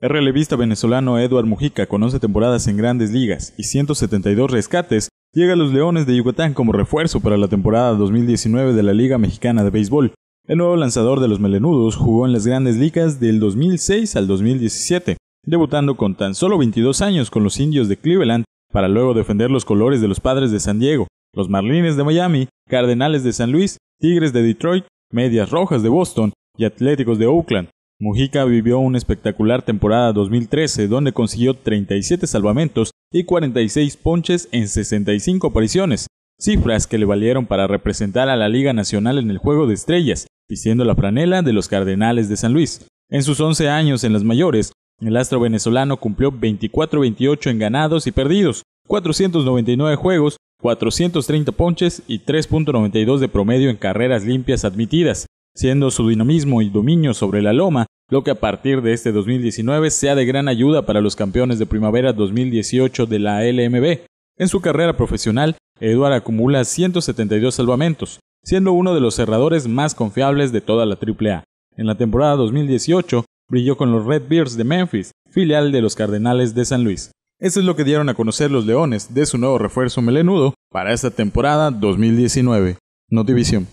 El relevista venezolano Eduard Mujica, con 11 temporadas en grandes ligas y 172 rescates, llega a los Leones de Yucatán como refuerzo para la temporada 2019 de la Liga Mexicana de Béisbol. El nuevo lanzador de los melenudos jugó en las grandes ligas del 2006 al 2017, debutando con tan solo 22 años con los indios de Cleveland para luego defender los colores de los padres de San Diego, los Marlines de Miami, Cardenales de San Luis, Tigres de Detroit, Medias Rojas de Boston y Atléticos de Oakland, Mujica vivió una espectacular temporada 2013 donde consiguió 37 salvamentos y 46 ponches en 65 apariciones, cifras que le valieron para representar a la Liga Nacional en el Juego de Estrellas, vistiendo la franela de los Cardenales de San Luis. En sus 11 años en las mayores, el astro venezolano cumplió 24-28 en ganados y perdidos, 499 juegos, 430 ponches y 3.92 de promedio en carreras limpias admitidas, siendo su dinamismo y dominio sobre la loma lo que a partir de este 2019 sea de gran ayuda para los campeones de primavera 2018 de la LMB. En su carrera profesional, Eduard acumula 172 salvamentos, siendo uno de los cerradores más confiables de toda la AAA. En la temporada 2018, brilló con los Red Bears de Memphis, filial de los Cardenales de San Luis. Eso es lo que dieron a conocer los Leones de su nuevo refuerzo melenudo para esta temporada 2019. división.